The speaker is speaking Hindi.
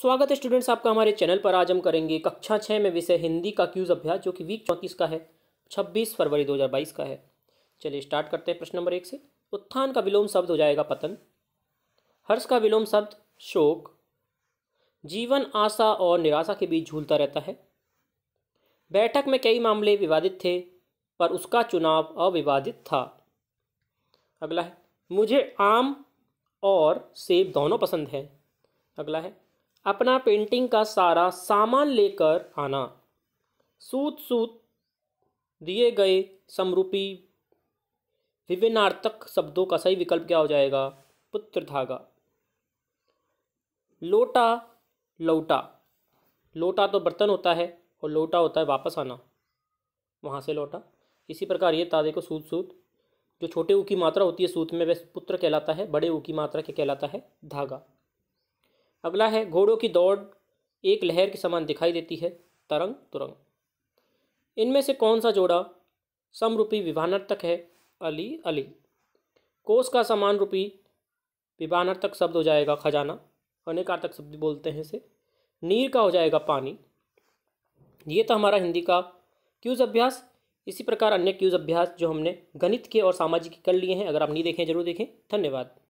स्वागत है स्टूडेंट्स आपका हमारे चैनल पर आज हम करेंगे कक्षा छः में विषय हिंदी का क्यूज़ अभ्यास जो कि वीक चौंतीस का है छब्बीस फरवरी बाईस का है चलिए स्टार्ट करते हैं प्रश्न नंबर एक से उत्थान का विलोम शब्द हो जाएगा पतन हर्ष का विलोम शब्द शोक जीवन आशा और निराशा के बीच झूलता रहता है बैठक में कई मामले विवादित थे पर उसका चुनाव अविवादित था अगला है मुझे आम और सेब दोनों पसंद है अगला है अपना पेंटिंग का सारा सामान लेकर आना सूत सूत दिए गए समरूपी विभिन्नार्थक शब्दों का सही विकल्प क्या हो जाएगा पुत्र धागा लोटा लौटा लोटा तो बर्तन होता है और लोटा होता है वापस आना वहाँ से लौटा इसी प्रकार ये तादे को सूत सूत जो छोटे ऊ की मात्रा होती है सूत में वह पुत्र कहलाता है बड़े ऊ की मात्रा क्या कहलाता है धागा अगला है घोड़ों की दौड़ एक लहर के समान दिखाई देती है तरंग तुरंग इनमें से कौन सा जोड़ा समरूपी विभानर्थक है अली अली कोष का समान रूपी विभानर्थक शब्द हो जाएगा खजाना अनेकार्थक शब्द बोलते हैं इसे नीर का हो जाएगा पानी ये तो हमारा हिंदी का क्यूज़ अभ्यास इसी प्रकार अन्य क्यूज़ अभ्यास जो हमने गणित के और सामाजिक के कर लिए हैं अगर आप नहीं देखें जरूर देखें धन्यवाद